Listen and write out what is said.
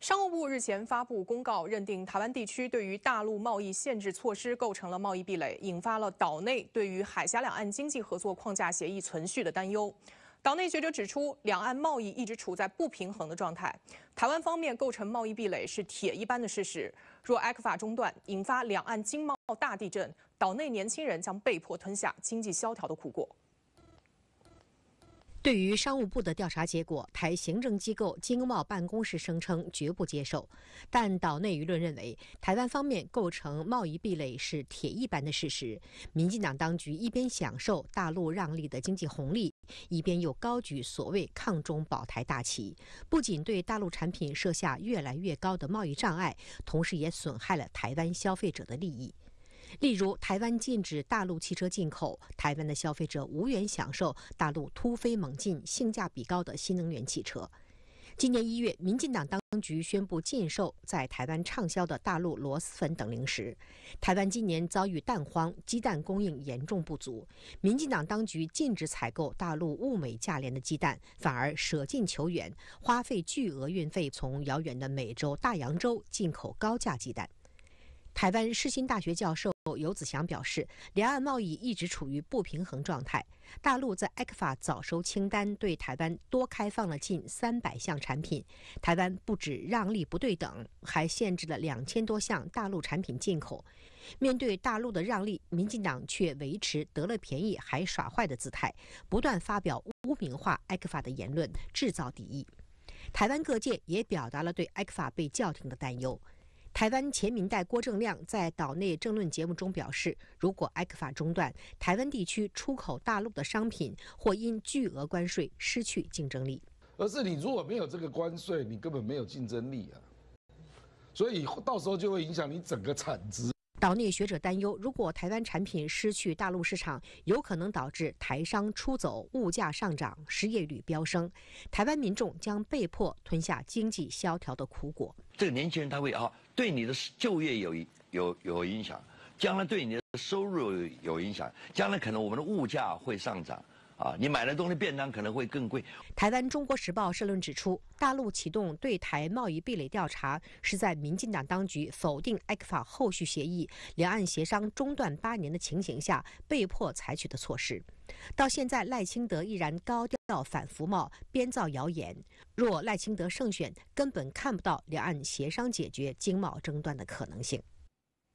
商务部日前发布公告，认定台湾地区对于大陆贸易限制措施构成了贸易壁垒，引发了岛内对于海峡两岸经济合作框架协议存续的担忧。岛内学者指出，两岸贸易一直处在不平衡的状态，台湾方面构成贸易壁垒是铁一般的事实。若 A c f a 中断，引发两岸经贸大地震，岛内年轻人将被迫吞下经济萧条的苦果。对于商务部的调查结果，台行政机构经贸办公室声称绝不接受，但岛内舆论认为，台湾方面构成贸易壁垒是铁一般的事实。民进党当局一边享受大陆让利的经济红利，一边又高举所谓“抗中保台”大旗，不仅对大陆产品设下越来越高的贸易障碍，同时也损害了台湾消费者的利益。例如，台湾禁止大陆汽车进口，台湾的消费者无缘享受大陆突飞猛进、性价比高的新能源汽车。今年一月，民进党当局宣布禁售在台湾畅销的大陆螺蛳粉等零食。台湾今年遭遇蛋荒，鸡蛋供应严重不足，民进党当局禁止采购大陆物美价廉的鸡蛋，反而舍近求远，花费巨额运费从遥远的美洲大洋洲进口高价鸡蛋。台湾世新大学教授。游子祥表示，两岸贸易一直处于不平衡状态。大陆在埃克法早收清单对台湾多开放了近三百项产品，台湾不止让利不对等，还限制了两千多项大陆产品进口。面对大陆的让利，民进党却维持得了便宜还耍坏的姿态，不断发表污名化埃克法的言论，制造敌意。台湾各界也表达了对埃克法被叫停的担忧。台湾前民代郭正亮在岛内政论节目中表示，如果埃克法中断，台湾地区出口大陆的商品或因巨额关税失去竞争力。而是你如果没有这个关税，你根本没有竞争力啊！所以到时候就会影响你整个产值。岛内学者担忧，如果台湾产品失去大陆市场，有可能导致台商出走、物价上涨、失业率飙升，台湾民众将被迫吞下经济萧条的苦果。这个年轻人他会啊，对你的就业有有有影响，将来对你的收入有影响，将来可能我们的物价会上涨。啊，你买的东西便当可能会更贵。台湾《中国时报》社论指出，大陆启动对台贸易壁垒调查，是在民进党当局否定 ECFA 后续协议、两岸协商中断八年的情形下被迫采取的措施。到现在，赖清德依然高调反服贸、编造谣言。若赖清德胜选，根本看不到两岸协商解决经贸争端的可能性。